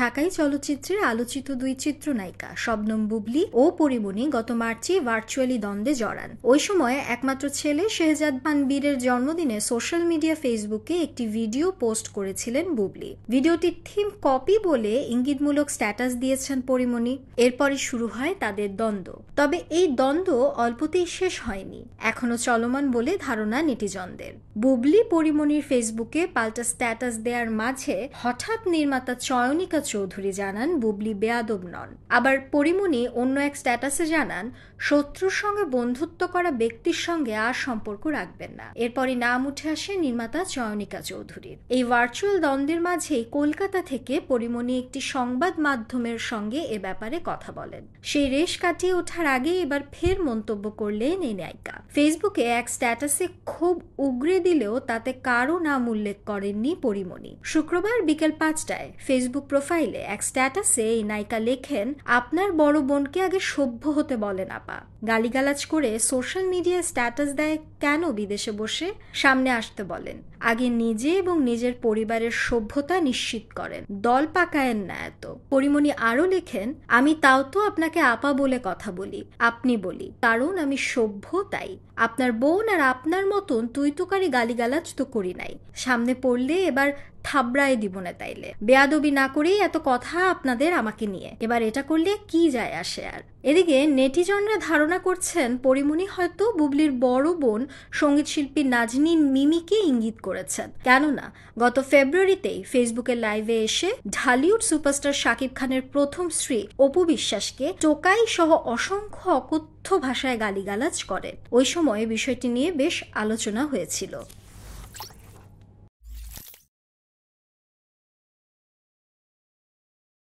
ঢাকাই চলচ্চিত্রের আলোচিত দুই চিত্রনায়িকা শবনম বুবলি ও পরিমণি গত মার্চে ভার্চুয়ালি দ্বন্দ্বে জড়ান ওই সময় একমাত্র ছেলে শেহজাদ বীরের জন্মদিনে সোশ্যাল মিডিয়া ফেসবুকে একটি ভিডিও পোস্ট করেছিলেন বুবলি ভিডিওটির থিম কপি বলে ইঙ্গিতমূলক স্ট্যাটাস দিয়েছেন পরিমণি এরপরই শুরু হয় তাদের দ্বন্দ্ব তবে এই দ্বন্দ্ব অল্পতেই শেষ হয়নি এখনো চলমান বলে ধারণা নেটিজনদের বুবলি পরিমণির ফেসবুকে পাল্টা স্ট্যাটাস দেওয়ার মাঝে হঠাৎ নির্মাতা চয়নিক অনিতা চৌধুরী জানান বুবলি বেয়াদব নন আবার পরিমণি অন্য এক স্ট্যাটাসে জানান শত্রুর সঙ্গে বন্ধুত্ব করা ব্যক্তির সঙ্গে আর সম্পর্ক রাখবেন না এরপরই নাম উঠে আসে নির্মাতা চয়নিকা চৌধুরীর এই ভার্চুয়াল দ্বন্দ্বের মাঝেই কলকাতা থেকে পরিমণি একটি সংবাদ মাধ্যমের সঙ্গে এ ব্যাপারে কথা বলেন সেই রেশ কাটিয়ে ওঠার আগে এবার ফের মন্তব্য করলেন এই নায়িকা ফেসবুকে এক স্ট্যাটাসে খুব উগড়ে দিলেও তাতে কারো নাম উল্লেখ করেননি পরিমণি শুক্রবার বিকেল পাঁচটায় ফেসবুক প্রোফাইলে এক স্ট্যাটাসে এই নায়িকা লেখেন আপনার বড় বোনকে আগে সভ্য হতে বলেন আপা গালিগালাজ করে সোশ্যাল মিডিয়ায় স্ট্যাটাস দেয় কেন বিদেশে বসে সামনে আসতে বলেন আগে নিজে এবং নিজের পরিবারের সভ্যতা নিশ্চিত করেন দল পাকায়েন না এত পরিমণি আরও লেখেন আমি তাও তো আপনাকে আপা বলে কথা বলি আপনি বলি কারণ আমি সভ্য তাই আপনার বোন আর আপনার মতন তুই তোকারি গালিগালাজ তো করি নাই সামনে পড়লে এবার থাবড়ায় দিব না তাইলে বেয়াদবি না করেই এত কথা আপনাদের আমাকে নিয়ে এবার এটা করলে কি যায় আসে আর এদিকে নেটিজনরা ধারণা করছেন পরিমণি হয়তো বুবলির বড় বোন সঙ্গীত শিল্পী নাজনীন মিমিকে ইঙ্গিত করে করেছেন কেননা গত ফেব্রুয়ারিতেই ফেসবুকে লাইভে এসে ঢালিউড সুপারস্টার শাকিব খানের প্রথম স্ত্রী অপু বিশ্বাসকে টোকাই সহ অসংখ্য অকথ্য ভাষায় গালিগালাজ করেন ওই সময়ে বিষয়টি নিয়ে বেশ আলোচনা হয়েছিল